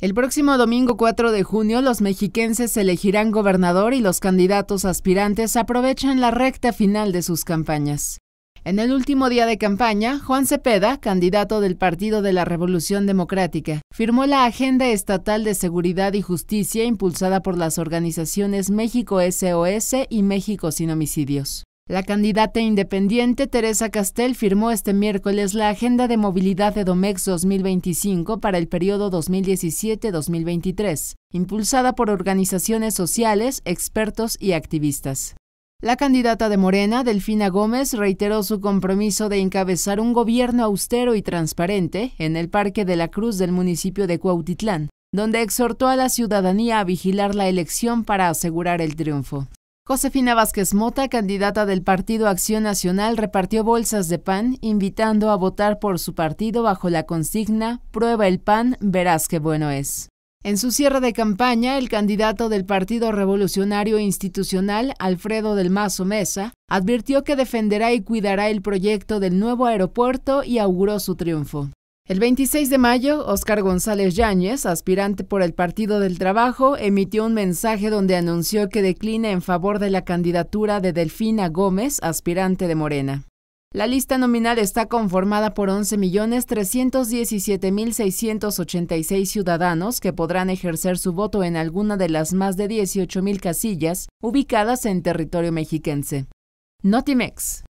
El próximo domingo 4 de junio los mexiquenses elegirán gobernador y los candidatos aspirantes aprovechan la recta final de sus campañas. En el último día de campaña, Juan Cepeda, candidato del Partido de la Revolución Democrática, firmó la Agenda Estatal de Seguridad y Justicia impulsada por las organizaciones México SOS y México Sin Homicidios. La candidata independiente Teresa Castell firmó este miércoles la Agenda de Movilidad de Domex 2025 para el periodo 2017-2023, impulsada por organizaciones sociales, expertos y activistas. La candidata de Morena, Delfina Gómez, reiteró su compromiso de encabezar un gobierno austero y transparente en el Parque de la Cruz del municipio de Cuautitlán, donde exhortó a la ciudadanía a vigilar la elección para asegurar el triunfo. Josefina Vázquez Mota, candidata del Partido Acción Nacional, repartió bolsas de pan, invitando a votar por su partido bajo la consigna Prueba el pan, verás qué bueno es. En su cierre de campaña, el candidato del Partido Revolucionario Institucional, Alfredo del Mazo Mesa, advirtió que defenderá y cuidará el proyecto del nuevo aeropuerto y auguró su triunfo. El 26 de mayo, Óscar González Yáñez, aspirante por el Partido del Trabajo, emitió un mensaje donde anunció que declina en favor de la candidatura de Delfina Gómez, aspirante de Morena. La lista nominal está conformada por 11.317.686 ciudadanos que podrán ejercer su voto en alguna de las más de 18.000 casillas ubicadas en territorio mexiquense. Notimex.